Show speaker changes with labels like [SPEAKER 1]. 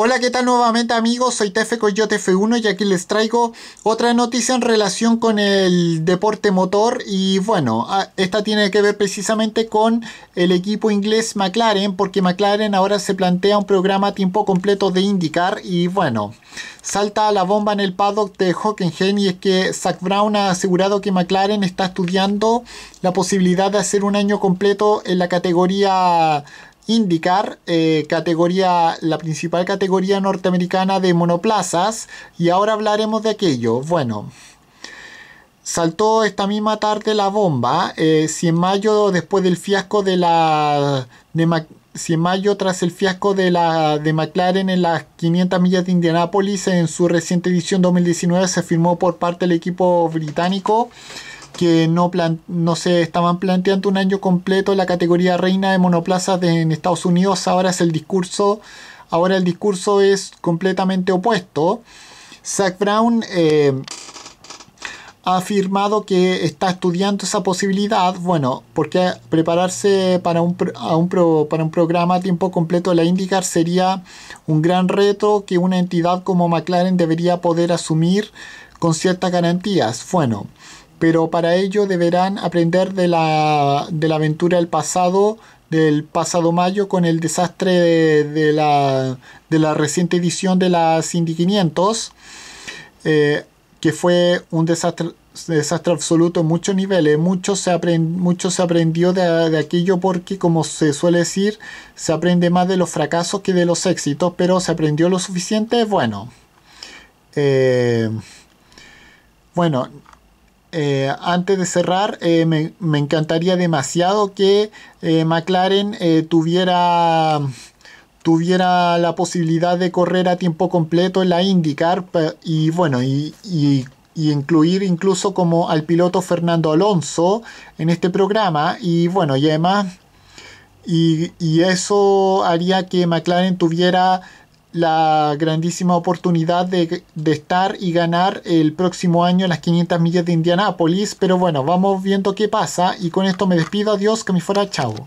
[SPEAKER 1] Hola, ¿qué tal nuevamente amigos? Soy Tefe Coyote 1 y aquí les traigo otra noticia en relación con el deporte motor y bueno, ah, esta tiene que ver precisamente con el equipo inglés McLaren porque McLaren ahora se plantea un programa a tiempo completo de indicar y bueno, salta la bomba en el paddock de Hockenheim y es que Zach Brown ha asegurado que McLaren está estudiando la posibilidad de hacer un año completo en la categoría indicar eh, categoría, la principal categoría norteamericana de monoplazas y ahora hablaremos de aquello. Bueno, saltó esta misma tarde la bomba. Eh, si en mayo, después del fiasco de la. De mayo, tras el fiasco de, la, de McLaren en las 500 millas de Indianápolis, en su reciente edición 2019 se firmó por parte del equipo británico que no, plan no se estaban planteando un año completo la categoría reina de monoplazas en Estados Unidos, ahora es el discurso, ahora el discurso es completamente opuesto. Zach Brown eh, ha afirmado que está estudiando esa posibilidad, bueno, porque prepararse para un, para un programa a tiempo completo de la IndyCar sería un gran reto que una entidad como McLaren debería poder asumir con ciertas garantías. Bueno, pero para ello deberán aprender de la, aventura del pasado, del pasado mayo, con el desastre de, la, reciente edición de las Cindy 500, eh, que fue un desastre, desastre absoluto en muchos niveles. Mucho se, mucho se aprendió de, aquello porque, como se suele decir, se aprende más de los fracasos que de los éxitos, pero se aprendió lo suficiente, bueno. Eh, bueno, eh, antes de cerrar, eh, me, encantaría demasiado que eh, McLaren tuviera, tuviera la posibilidad de correr a tiempo completo en la IndyCar y bueno, y, incluir incluso como al piloto Fernando Alonso en este programa y bueno, y además, y eso haría que McLaren tuviera la grandísima oportunidad de, estar y ganar el próximo año las 500 millas de Indianápolis. Pero bueno, vamos viendo qué pasa y con esto me despido. Adiós, que me fuera chao.